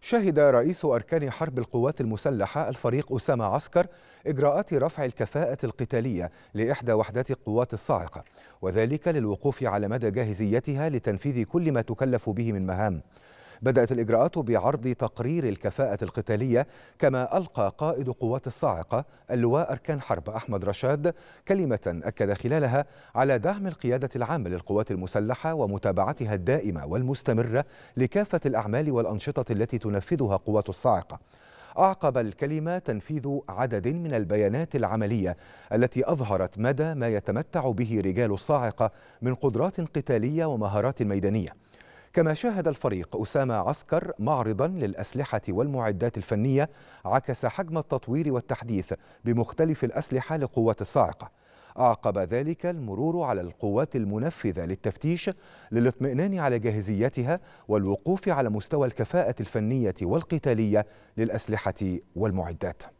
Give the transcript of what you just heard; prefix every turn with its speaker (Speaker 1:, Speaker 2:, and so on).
Speaker 1: شهد رئيس أركان حرب القوات المسلحة الفريق أسامة عسكر إجراءات رفع الكفاءة القتالية لإحدى وحدات القوات الصاعقة وذلك للوقوف على مدى جاهزيتها لتنفيذ كل ما تكلف به من مهام بدأت الإجراءات بعرض تقرير الكفاءة القتالية كما ألقى قائد قوات الصاعقة اللواء أركان حرب أحمد رشاد كلمة أكد خلالها على دعم القيادة العامة للقوات المسلحة ومتابعتها الدائمة والمستمرة لكافة الأعمال والأنشطة التي تنفذها قوات الصاعقة أعقب الكلمة تنفيذ عدد من البيانات العملية التي أظهرت مدى ما يتمتع به رجال الصاعقة من قدرات قتالية ومهارات ميدانية كما شاهد الفريق أسامة عسكر معرضا للأسلحة والمعدات الفنية عكس حجم التطوير والتحديث بمختلف الأسلحة لقوات الصاعقة أعقب ذلك المرور على القوات المنفذة للتفتيش للاطمئنان على جاهزيتها والوقوف على مستوى الكفاءة الفنية والقتالية للأسلحة والمعدات